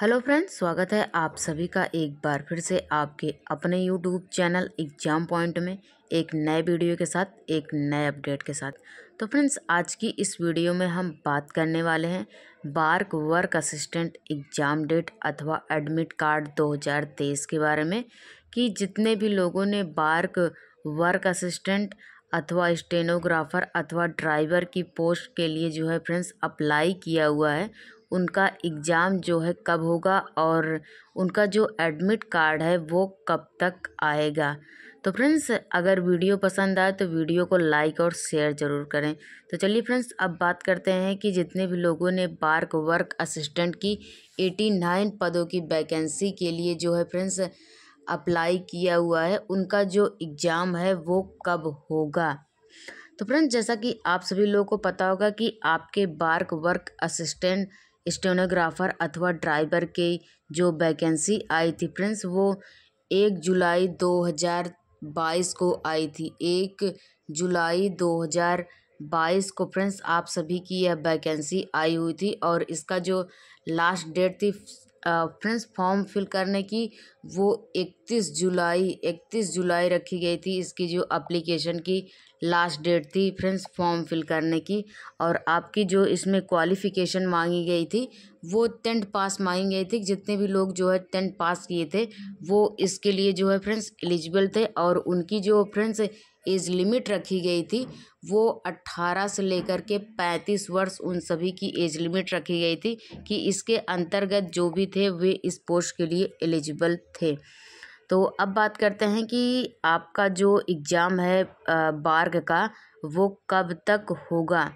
hello friends स्वागत है आप सभी का एक बार फिर से आपके अपने यूट्यूब चैनल एग्जाम पॉइंट में एक नए वीडियो के साथ एक नए अपडेट के साथ तो फ्रेंड्स आज की इस वीडियो में हम बात करने वाले हैं BARC work assistant exam date अथवा एडमिट कार्ड 2023 के बारे में कि जितने भी लोगों ने बार्क वर्क असिस्टेंट अथवा स्टेनोग्राफ़र अथवा ड्राइवर की पोस्ट के लिए जो है फ्रेंड्स अप्लाई किया हुआ है उनका एग्ज़ाम जो है कब होगा और उनका जो एडमिट कार्ड है वो कब तक आएगा तो फ्रेंड्स अगर वीडियो पसंद आए तो वीडियो को लाइक और शेयर ज़रूर करें तो चलिए फ्रेंड्स अब बात करते हैं कि जितने भी लोगों ने बार्क वर्क असिस्टेंट की एटी नाइन पदों की वैकेंसी के लिए जो है फ्रेंड्स अप्लाई किया हुआ है उनका जो एग्ज़ाम है वो कब होगा तो फ्रेंड्स जैसा कि आप सभी लोगों को पता होगा कि आपके बार्क वर्क असिस्टेंट स्टेनोग्राफर अथवा ड्राइवर के जो वैकेंसी आई थी फ्रेंड्स वो एक जुलाई दो हज़ार बाईस को आई थी एक जुलाई दो हज़ार बाईस को फ्रेंड्स आप सभी की यह वैकेंसी आई हुई थी और इसका जो लास्ट डेट थी फ्रेंड्स फॉर्म फिल करने की वो इकतीस जुलाई इकतीस जुलाई रखी गई थी इसकी जो अप्लीकेशन की लास्ट डेट थी फ्रेंड्स फॉर्म फिल करने की और आपकी जो इसमें क्वालिफ़िकेशन मांगी गई थी वो टेंथ पास मांगी गई थी जितने भी लोग जो है टेंथ पास किए थे वो इसके लिए जो है फ्रेंड्स एलिजिबल थे और उनकी जो फ्रेंड्स एज लिमिट रखी गई थी वो अट्ठारह से लेकर के पैंतीस वर्ष उन सभी की एज लिमिट रखी गई थी कि इसके अंतर्गत जो भी थे वे इस पोस्ट के लिए एलिजिबल थे तो अब बात करते हैं कि आपका जो एग्ज़ाम है बार्ग का वो कब तक होगा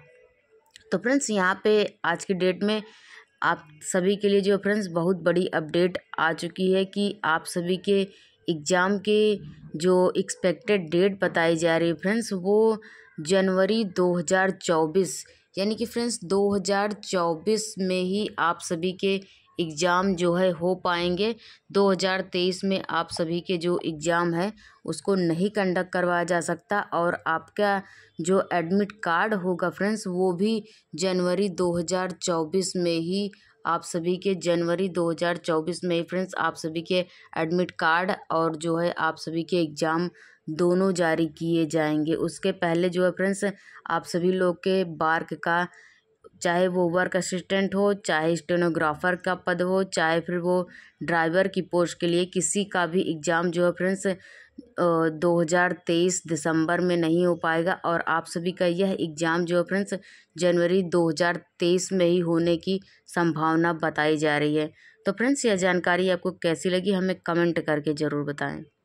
तो फ्रेंड्स यहाँ पे आज की डेट में आप सभी के लिए जो फ्रेंड्स बहुत बड़ी अपडेट आ चुकी है कि आप सभी के एग्ज़ाम के जो एक्सपेक्टेड डेट बताई जा रही है फ्रेंड्स वो जनवरी 2024 यानी कि फ्रेंड्स 2024 में ही आप सभी के एग्ज़ाम जो है हो पाएंगे 2023 में आप सभी के जो एग्ज़ाम है उसको नहीं कंडक्ट करवाया जा सकता और आपका जो एडमिट कार्ड होगा फ्रेंड्स वो भी जनवरी 2024 में ही आप सभी के जनवरी 2024 में फ्रेंड्स आप सभी के एडमिट कार्ड और जो है आप सभी के एग्ज़ाम दोनों जारी किए जाएंगे उसके पहले जो है फ्रेंड्स आप सभी लोग के बार्क का चाहे वो वर्क असिस्टेंट हो चाहे स्टेनोग्राफर का पद हो चाहे फिर वो ड्राइवर की पोस्ट के लिए किसी का भी एग्ज़ाम जो है फ्रेंड्स दो हज़ार तेईस दिसंबर में नहीं हो पाएगा और आप सभी का यह एग्ज़ाम जो है फ्रेंड्स जनवरी दो हज़ार तेईस में ही होने की संभावना बताई जा रही है तो फ्रेंड्स यह जानकारी आपको कैसी लगी हमें कमेंट करके ज़रूर बताएं